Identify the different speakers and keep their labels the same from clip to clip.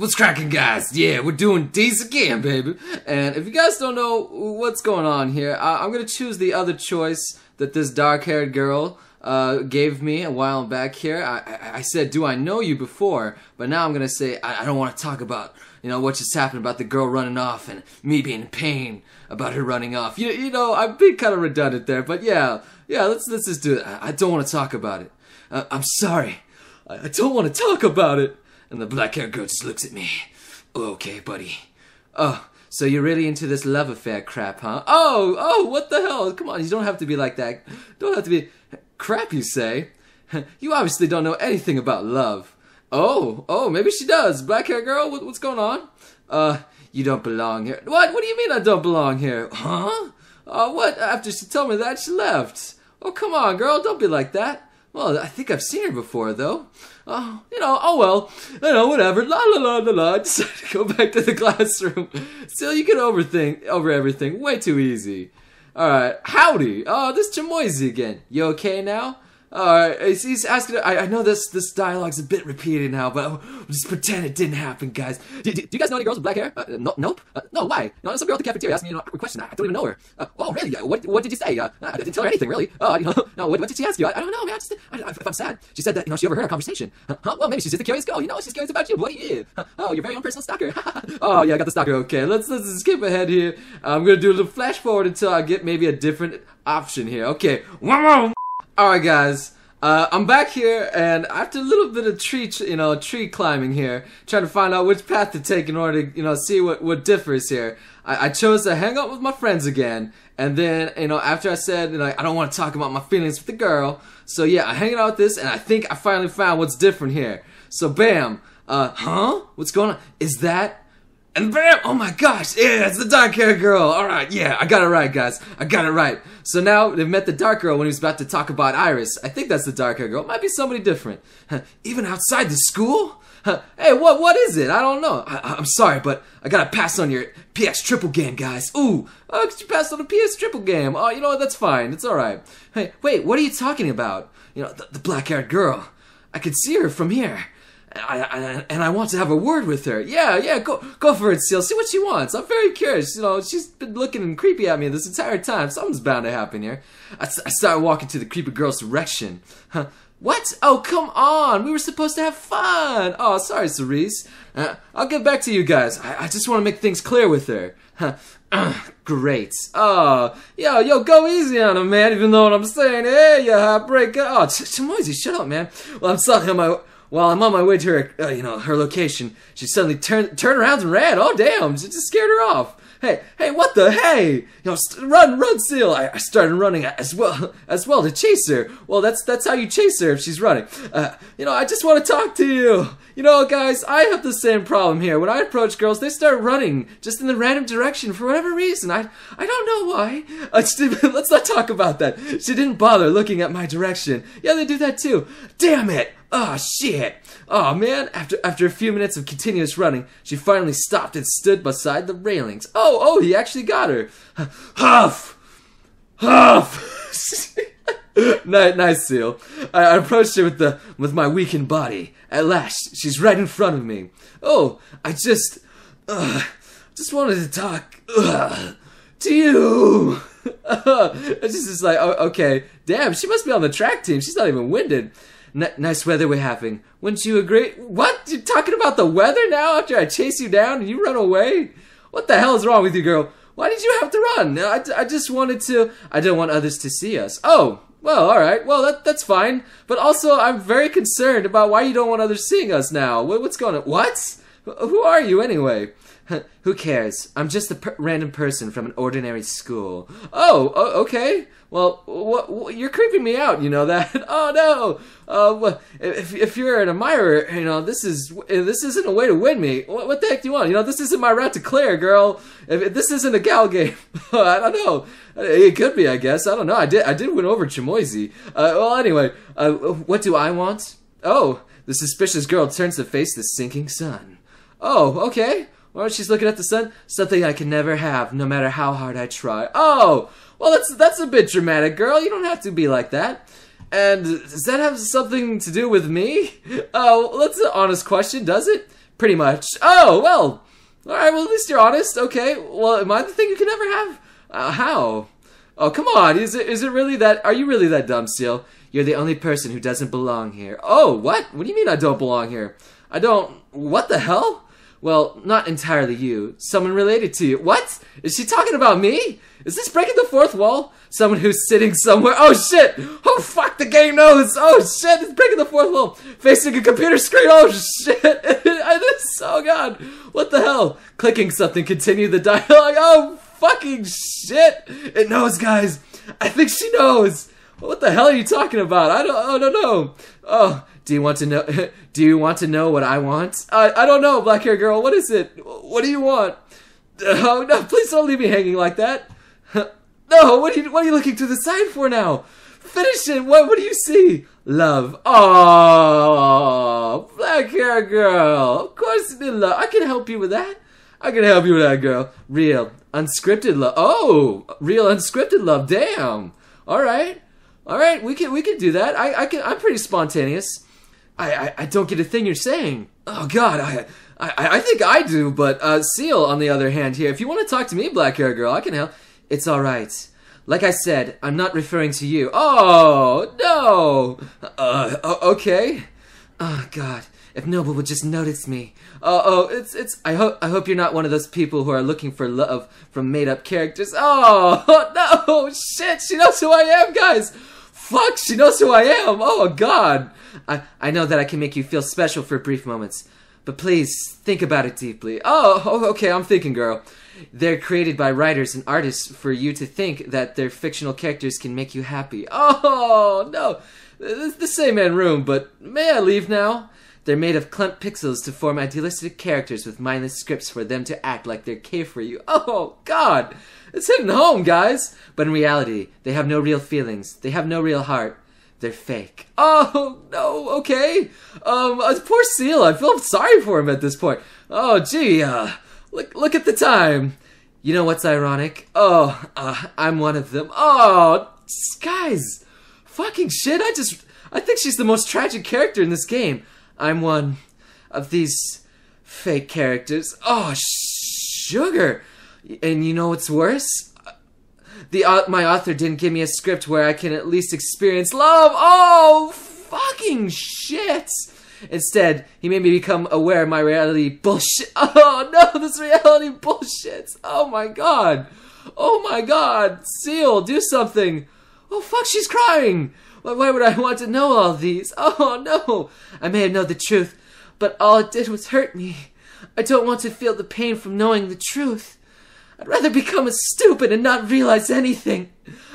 Speaker 1: What's cracking, guys? Yeah, we're doing these again, baby. And if you guys don't know what's going on here, I am gonna choose the other choice that this dark-haired girl uh, gave me a while back here. I, I, I, said, do I know you before? But now I'm gonna say, I, I don't want to talk about, you know, what just happened about the girl running off and me being in pain about her running off. You, you know, I've been kind of redundant there, but yeah, yeah, let's, let's just do it. I, I don't want to talk about it. Uh, I'm sorry. I, I don't want to talk about it. And the black hair just looks at me. Okay, buddy. Oh, so you're really into this love affair crap, huh? Oh, oh, what the hell? Come on, you don't have to be like that. Don't have to be crap, you say. you obviously don't know anything about love. Oh, oh, maybe she does. Black hair girl, what, what's going on? Uh, you don't belong here. What? What do you mean I don't belong here? Huh? Uh, what? After she told me that, she left. Oh, come on, girl, don't be like that. Well, I think I've seen her before, though. Oh, you know, oh well, you know, whatever. La la la la la. I decided to go back to the classroom. Still, you can overthink over everything way too easy. All right, howdy. Oh, this Jamoisey again. You okay now? Alright, he's asking. I, I, know this this dialogue's a bit repeated now, but I'll just pretend it didn't happen, guys. Do, do, do you guys know any girls with black hair? Uh, no, nope. Uh, no, why? No, some girl at the cafeteria asked me an awkward question. I don't even know her. Uh, oh, really? Uh, what what did you say? Uh, I didn't tell her anything, really. Oh, you know, no. What, what, did she ask you? I, I don't know, man. I just, I, am sad. She said that you know she overheard our conversation. Huh? Well, maybe she's just a curious girl. You know, she's curious about you. What? Yeah. Oh, your very own personal stalker. oh yeah, I got the stalker. Okay, let's let's skip ahead here. I'm gonna do a little flash forward until I get maybe a different option here. Okay. Wow. Alright guys, uh, I'm back here and after a little bit of tree, you know, tree climbing here, trying to find out which path to take in order to, you know, see what, what differs here, I, I chose to hang out with my friends again. And then, you know, after I said, you know, I don't want to talk about my feelings with the girl, so yeah, I'm hanging out with this and I think I finally found what's different here. So bam, uh, huh? What's going on? Is that and bam! Oh my gosh! Yeah, it's the dark hair girl! Alright, yeah, I got it right, guys. I got it right. So now they've met the dark girl when he was about to talk about Iris. I think that's the dark hair girl. It might be somebody different. Even outside the school? Hey, what what is it? I don't know. I, am sorry, but I gotta pass on your PS triple game, guys. Ooh, oh, could you pass on the PS triple game? Oh, you know what? That's fine. It's alright. Hey, wait, what are you talking about? You know, the, the black haired girl. I could see her from here. I, I, and I want to have a word with her. Yeah, yeah, go go for it, Seal. See what she wants. I'm very curious. You know, she's been looking creepy at me this entire time. Something's bound to happen here. I, I started walking to the creepy girl's direction. Huh. What? Oh, come on. We were supposed to have fun. Oh, sorry, Cerise. Uh, I'll get back to you guys. I, I just want to make things clear with her. Huh. Uh, great. Oh, yo, yo, go easy on him, man. Even though what I'm saying, hey, you heartbreaker. Oh, Chamoisey, shut up, man. Well, I'm sorry, my while I'm on my way to her, uh, you know, her location, she suddenly turned turned around and ran. Oh damn! It just scared her off. Hey, hey, what the hey? You know, run, run, seal! I, I, started running as well as well to chase her. Well, that's that's how you chase her if she's running. Uh, you know, I just want to talk to you. You know, guys, I have the same problem here. When I approach girls, they start running just in the random direction for whatever reason. I I don't know why. Uh, let's not talk about that. She didn't bother looking at my direction. Yeah, they do that too. Damn it! Oh shit! Oh man! After after a few minutes of continuous running, she finally stopped and stood beside the railings. Oh oh! He actually got her. Huff, huff. nice, nice seal. I, I approached her with the with my weakened body. At last, she's right in front of me. Oh, I just, uh, just wanted to talk uh, to you. it's just like, okay, damn, she must be on the track team. She's not even winded. N- nice weather we're having. Wouldn't you agree? What? You're talking about the weather now after I chase you down and you run away? What the hell is wrong with you, girl? Why did you have to run? I, I just wanted to. I don't want others to see us. Oh, well, all right. Well, that, that's fine. But also, I'm very concerned about why you don't want others seeing us now. What, what's going on? What? Who are you, anyway? Who cares? I'm just a per random person from an ordinary school. Oh, okay. Well, wh- you're creeping me out, you know that? oh, no! Uh, if, if you're an admirer, you know, this is this isn't a way to win me. What, what the heck do you want? You know, this isn't my route to Claire, girl. If, if this isn't a gal game. I don't know. Uh, it could be, I guess. I don't know. I did, I did win over Chamoisey. Uh, well, anyway, uh, what do I want? Oh, the suspicious girl turns to face the sinking sun. Oh, okay. Or she's looking at the sun. Something I can never have, no matter how hard I try. Oh, well, that's that's a bit dramatic, girl. You don't have to be like that. And does that have something to do with me? Oh, well, that's an honest question, does it? Pretty much. Oh, well. All right. Well, at least you're honest. Okay. Well, am I the thing you can never have? Uh, how? Oh, come on. Is it is it really that? Are you really that dumb, Seal? You're the only person who doesn't belong here. Oh, what? What do you mean I don't belong here? I don't. What the hell? Well, not entirely you. Someone related to you. What? Is she talking about me? Is this breaking the fourth wall? Someone who's sitting somewhere. Oh shit! Oh fuck, the game knows! Oh shit, it's breaking the fourth wall! Facing a computer screen! Oh shit! this, oh god! What the hell? Clicking something, continue the dialogue. Oh fucking shit! It knows, guys! I think she knows! What the hell are you talking about? I don't, I don't know. Oh, oh do you want to know? do you want to know what I want? I I don't know, black hair girl. What is it? What do you want? Oh no! Please don't leave me hanging like that. no! What are you What are you looking to the side for now? Finish it. What What do you see? Love. Oh, black hair girl. Of course, love. I can help you with that. I can help you with that, girl. Real unscripted love. Oh, real unscripted love. Damn. All right. All right, we can we can do that. I, I can I'm pretty spontaneous. I, I, I don't get a thing you're saying. Oh God, I I, I think I do, but uh, Seal, on the other hand, here, if you want to talk to me, black hair girl, I can help. It's all right. Like I said, I'm not referring to you. Oh no. Uh, okay. Oh God, if Noble would just notice me. Oh, oh, it's it's. I hope I hope you're not one of those people who are looking for love from made-up characters. Oh no, shit, she knows who I am, guys fuck, she knows who I am. Oh god. I I know that I can make you feel special for brief moments, but please think about it deeply. Oh, okay, I'm thinking, girl. They're created by writers and artists for you to think that their fictional characters can make you happy. Oh, no. the same ain't man room, but may I leave now? They're made of clumped pixels to form idealistic characters with mindless scripts for them to act like they're care for you. Oh, God! It's hitting home, guys! But in reality, they have no real feelings. They have no real heart. They're fake. Oh, no, okay. Um, uh, poor Seal. I feel sorry for him at this point. Oh, gee, uh, look, look at the time. You know what's ironic? Oh, uh, I'm one of them. Oh, guys, fucking shit. I just, I think she's the most tragic character in this game. I'm one of these fake characters. Oh, sugar! And you know what's worse? The uh, my author didn't give me a script where I can at least experience love. Oh, fucking shit! Instead, he made me become aware of my reality bullshit. Oh no, this reality bullshit. Oh my god. Oh my god. Seal, do something. Oh fuck, she's crying! Why would I want to know all these? Oh no! I may have known the truth, but all it did was hurt me. I don't want to feel the pain from knowing the truth. I'd rather become a stupid and not realize anything.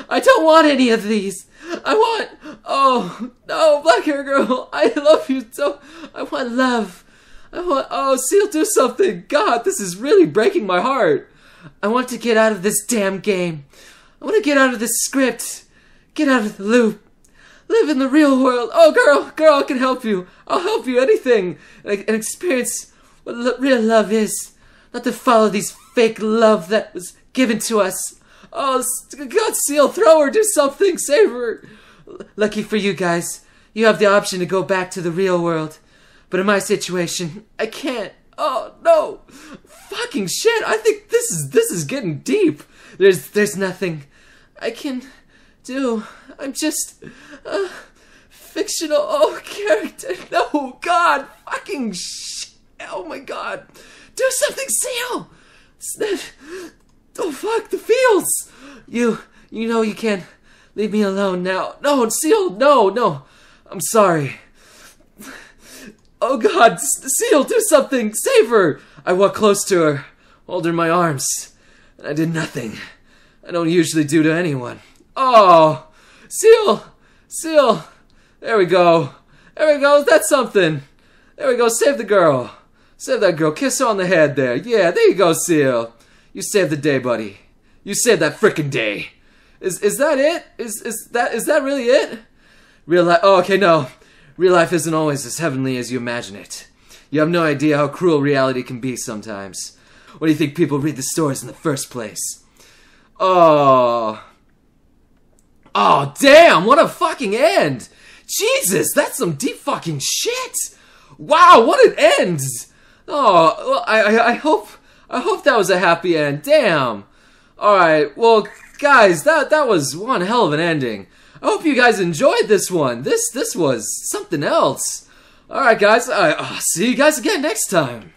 Speaker 1: I don't want any of these. I want. Oh, no, black hair girl. I love you so. I want love. I want. Oh, Seal, do something. God, this is really breaking my heart. I want to get out of this damn game. I want to get out of this script. Get out of the loop. Live in the real world. Oh, girl, girl, I can help you. I'll help you. Anything. And, and experience what lo real love is. Not to follow these fake love that was given to us. Oh, God, seal, throw her, do something, save her. Lucky for you guys, you have the option to go back to the real world. But in my situation, I can't. Oh no, fucking shit! I think this is this is getting deep. There's there's nothing. I can do. I'm just a fictional oh character. No, God, fucking shit. Oh my God, do something, Seal. Oh fuck the fields. You, you know you can't leave me alone now. No, Seal, no, no. I'm sorry. Oh God, Seal, do something, save her. I walked close to her, hold her in my arms, and I did nothing. I don't usually do to anyone. Oh, seal, seal. There we go. There we go. That's something. There we go. Save the girl. Save that girl. Kiss her on the head there. Yeah, there you go, seal. You saved the day, buddy. You saved that frickin' day. Is is that it? Is is that is that really it? Real life. Oh, okay, no. Real life isn't always as heavenly as you imagine it. You have no idea how cruel reality can be sometimes. What do you think people read the stories in the first place? Oh damn, what a fucking end! Jesus, that's some deep fucking shit! Wow, what an end! Oh, I, I, I hope, I hope that was a happy end, damn! Alright, well, guys, that, that was one hell of an ending. I hope you guys enjoyed this one. This, this was something else. Alright, guys, I, I'll see you guys again next time.